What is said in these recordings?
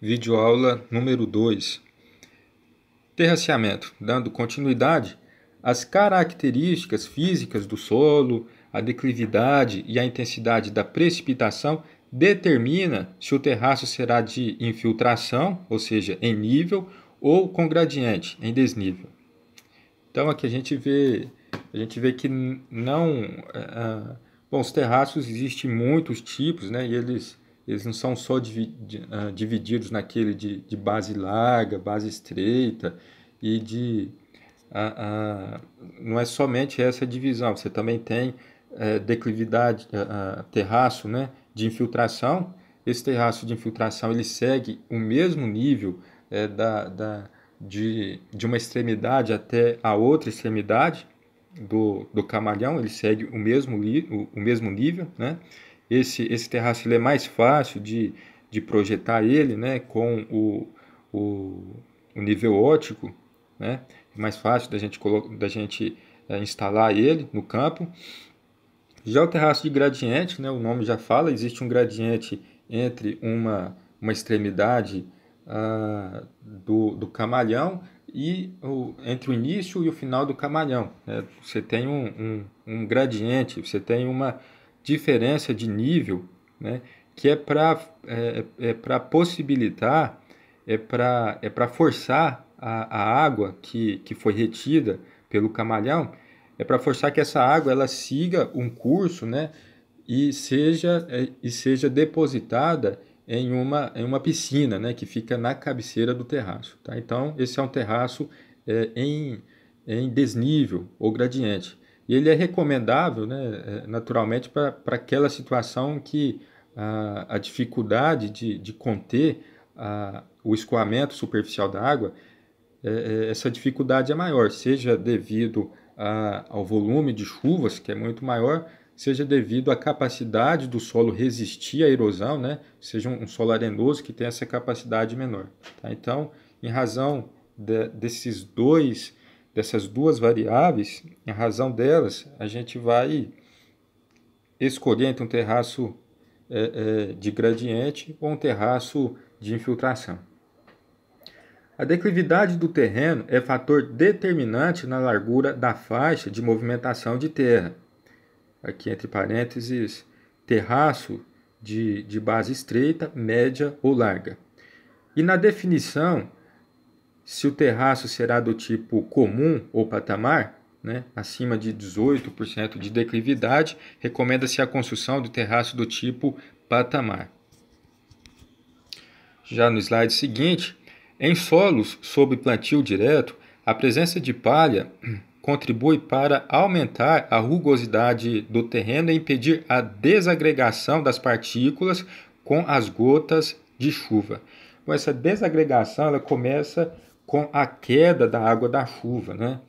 Vídeo aula número 2. Terraceamento, dando continuidade às características físicas do solo, a declividade e a intensidade da precipitação determina se o terraço será de infiltração, ou seja, em nível, ou com gradiente, em desnível. Então aqui a gente vê, a gente vê que não, eh, eh, bom, os terraços existem muitos tipos, né? E eles eles não são só ah, divididos naquele de, de base larga, base estreita e de a, ah, a, ah, não é somente essa divisão, você também tem é, declividade, a, terraço né, de infiltração. Esse terraço de infiltração ele segue o mesmo nível é, da, da, de, de uma extremidade até a outra extremidade do, do camalhão, ele segue o mesmo, o, o mesmo nível, né? esse, esse terraço ele é mais fácil de, de projetar ele né, com o, o, o nível ótico, né, é mais fácil da gente, da gente é, instalar ele no campo. Já o terraço de gradiente, né, o nome já fala, existe um gradiente entre uma, uma extremidade ah, do, do camalhão e o, entre o início e o final do camalhão. Né? Você tem um, um, um gradiente, você tem uma, diferença de nível, né, que é para é, é possibilitar, é para é forçar a, a água que, que foi retida pelo camalhão, é para forçar que essa água ela siga um curso né, e, seja, é, e seja depositada em uma, em uma piscina né, que fica na cabeceira do terraço. Tá? Então, esse é um terraço é, em, em desnível ou gradiente. E ele é recomendável, né, é, naturalmente, para aquela situação que a a dificuldade de, de conter a o escoamento superficial da água, é, é, essa dificuldade é maior, seja devido a, ao volume de chuvas, que é muito maior, seja devido à capacidade do solo resistir à erosão, né? seja um, um solo arenoso que tem essa capacidade menor. Tá? Então, em razão de, desses dois dessas duas variáveis, em razão delas, a gente vai escolher entre um terraço é, é, de gradiente ou um terraço de infiltração. A declividade do terreno é fator determinante na largura da faixa de movimentação de terra. Aqui entre parênteses, terraço de, de base estreita, média ou larga. E na definição se o terraço será do tipo comum ou patamar, né, acima de 18% de declividade, recomenda-se a construção do terraço do tipo patamar. Já no slide seguinte, em solos sob plantio direto, a presença de palha contribui para aumentar a rugosidade do terreno e impedir a desagregação das partículas com as gotas de chuva. Com essa desagregação, ela começa com a queda da água da chuva. Né?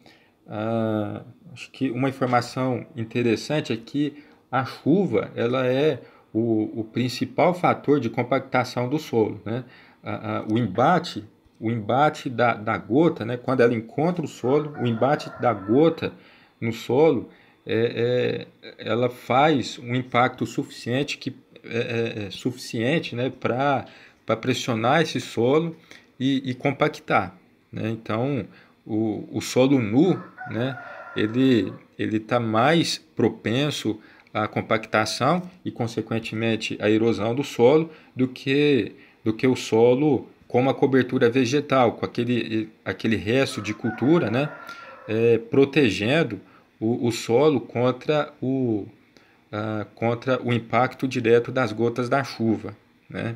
Ah, acho que uma informação interessante é que a chuva ela é o, o principal fator de compactação do solo. Né? Ah, ah, o embate o embate da, da gota, né, quando ela encontra o solo, o embate da gota no solo, é, é ela faz um impacto suficiente que é, é, é suficiente né, para pressionar esse solo e, e compactar. Né? Então, o, o solo nu, né, ele está mais propenso à compactação e, consequentemente, à erosão do solo do que, do que o solo com uma cobertura vegetal, com aquele, aquele resto de cultura, né, é, protegendo o, o solo contra o, a contra o impacto direto das gotas da chuva. Né?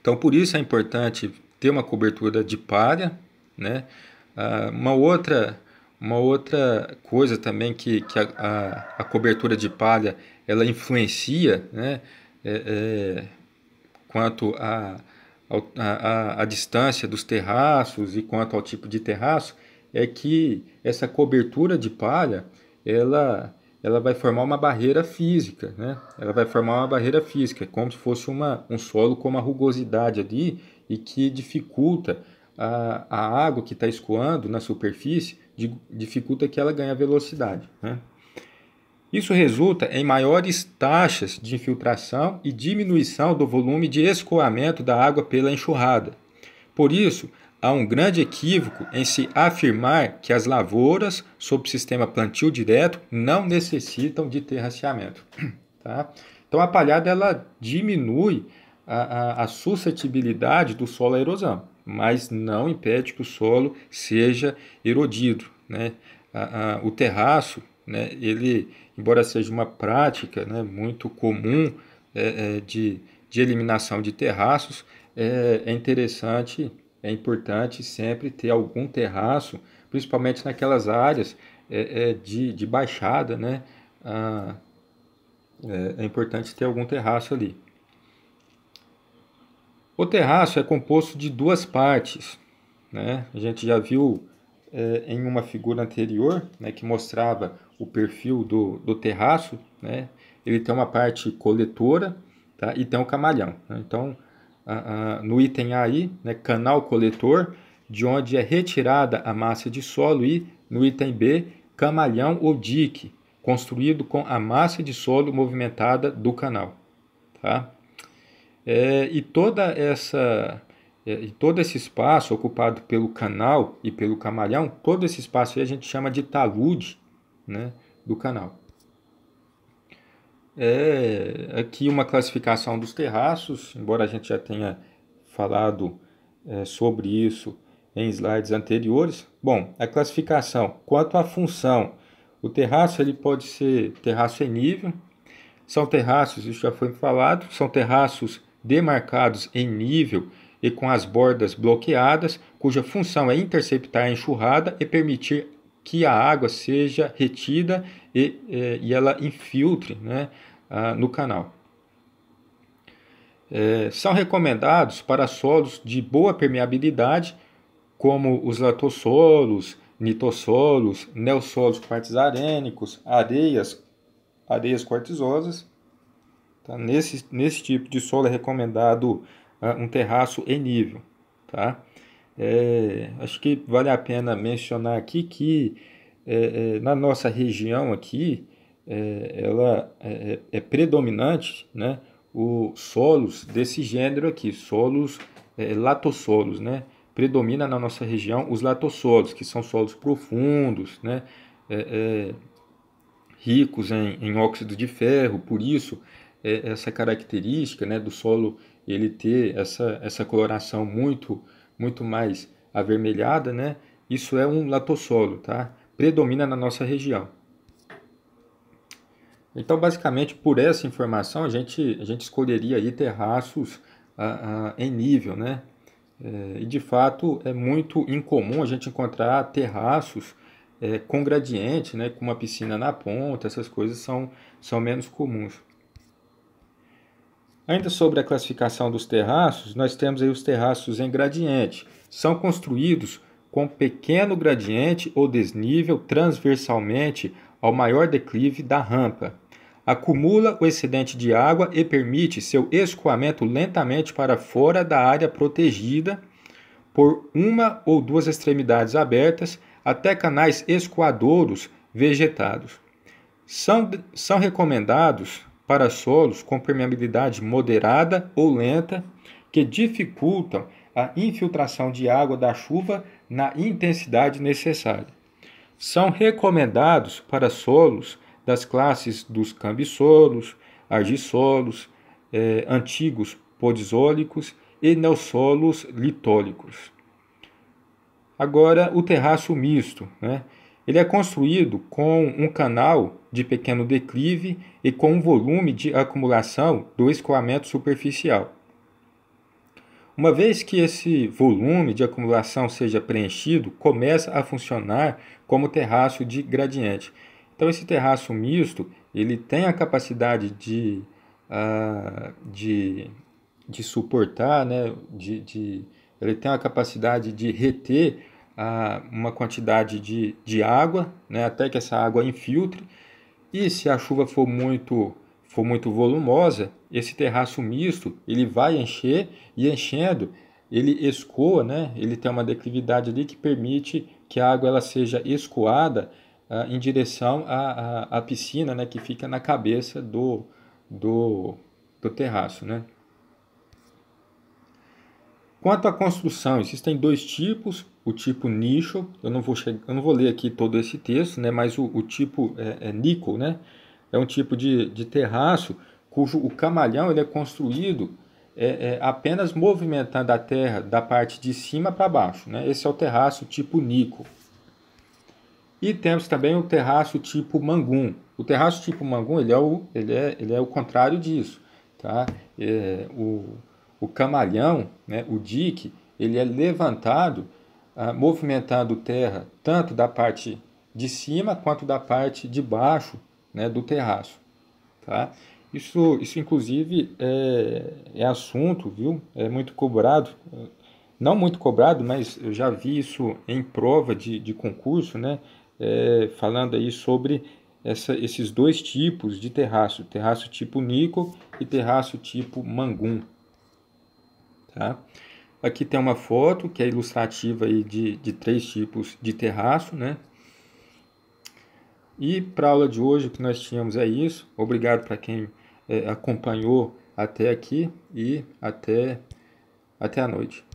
Então, por isso é importante ter uma cobertura de palha, né? Ah, uma outra uma outra coisa também que, que a, a, a cobertura de palha ela influencia, né? É, é, quanto à a, a, a, distância dos terraços e quanto ao tipo de terraço, é que essa cobertura de palha ela, ela vai formar uma barreira física, né? Ela vai formar uma barreira física, é como se fosse uma, um solo com uma rugosidade ali e que dificulta a, a água que está escoando na superfície, dificulta que ela ganhe velocidade. Né? Isso resulta em maiores taxas de infiltração e diminuição do volume de escoamento da água pela enxurrada. Por isso, há um grande equívoco em se afirmar que as lavouras sob sistema plantio direto não necessitam de terraceamento. Tá? Então a palhada ela diminui a, a, a suscetibilidade do solo à erosão, mas não impede que o solo seja erodido. Né? A, o terraço, né, ele, embora seja uma prática né, muito comum é, é, de, de eliminação de terraços, é, é interessante, é importante sempre ter algum terraço, principalmente naquelas áreas é, é, de, de baixada, né? Ah, é, é importante ter algum terraço ali. O terraço é composto de duas partes. Né? A gente já viu é, em uma figura anterior né, que mostrava o perfil do, do terraço. Né? Ele tem uma parte coletora tá? e tem o um camalhão. Né? Então, a, a, no item A aí, né, canal coletor, de onde é retirada a massa de solo e, no item B, camalhão ou dique, construído com a massa de solo movimentada do canal. Tá? É, e toda essa é, e todo esse espaço ocupado pelo canal e pelo camalhão, todo esse espaço aí a gente chama de talude né, do canal. É, aqui uma classificação dos terraços, embora a gente já tenha falado é, sobre isso em slides anteriores. Bom, a classificação, quanto à função, o terraço ele pode ser terraço em nível, são terraços, isso já foi falado, são terraços demarcados em nível e com as bordas bloqueadas, cuja função é interceptar a enxurrada e permitir que a água seja retida e, eh, e ela infiltre né, ah, no canal. É, são recomendados para solos de boa permeabilidade, como os latossolos, nitossolos, neossolos quartzarênicos, areias, areias quartzosas, Tá? Nesse, nesse tipo de solo é recomendado uh, um terraço em nível. Tá? É, acho que vale a pena mencionar aqui que é, é, na nossa região aqui, é, ela é, é, é, predominante né, o solos desse gênero aqui, solos latossolos, né? Predomina na nossa região os latossolos, que são solos profundos, né? ricos em, em óxido de ferro, por isso é, essa característica né, do solo ele ter essa, essa coloração muito, muito mais avermelhada, né, isso é um latossolo, tá? predomina na nossa região. Então, basicamente, por essa informação, a gente, a gente escolheria aí terraços a, em nível, né? É, e, de fato, é muito incomum a gente encontrar terraços é, com gradiente, né? Com uma piscina na ponta, essas coisas são, são menos comuns. Ainda sobre a classificação dos terraços, nós temos aí os terraços em gradiente. São construídos com pequeno gradiente ou desnível transversalmente ao maior declive da rampa. Acumula o excedente de água e permite seu escoamento lentamente para fora da área protegida por uma ou duas extremidades abertas até canais escoadouros vegetados. São, são recomendados para solos com permeabilidade moderada ou lenta que dificultam a infiltração de água da chuva na intensidade necessária. São recomendados para solos das classes dos cambissolos, argissolos, eh, antigos podisólicos e neossolos litólicos. Agora, o terraço misto, né? Ele é construído com um canal de pequeno declive e com um volume de acumulação do escoamento superficial. Uma vez que esse volume de acumulação seja preenchido, começa a funcionar como terraço de gradiente. Então, esse terraço misto ele tem a capacidade de, uh, de, de suportar, né? de, de, ele tem a capacidade de reter a uma quantidade de, de água, né, até que essa água infiltre. E se a chuva for muito for muito volumosa, esse terraço misto ele vai encher e enchendo ele escoa, né? Ele tem uma declividade ali que permite que a água ela seja escoada ah, em direção à, à, à piscina, né? Que fica na cabeça do, do, do terraço, né? Quanto à construção, existem dois tipos, o tipo nicho, eu não vou, eu não vou ler aqui todo esse texto, né, mas o, o tipo é, é níquel, né, é um tipo de, de terraço cujo o camalhão ele é construído é, é, apenas movimentando a terra da parte de cima para baixo. Né? Esse é o terraço tipo níquel. E temos também o terraço tipo mangum. O terraço tipo mangum ele é o, ele é, ele é o contrário disso. Tá? É, o, o camalhão, né, o dique, ele é levantado, ah, movimentando terra tanto da parte de cima quanto da parte de baixo né, do terraço. Tá? Isso, isso inclusive, é, é assunto, viu? É muito cobrado, não muito cobrado, mas eu já vi isso em prova de, de concurso, né? É, falando aí sobre essa, esses dois tipos de terraço, terraço tipo níquel e terraço tipo Mangum. Tá? Aqui tem uma foto que é ilustrativa aí de, de três tipos de terraço. Né? E para a aula de hoje o que nós tínhamos é isso. Obrigado para quem é, acompanhou até aqui e até, até a noite.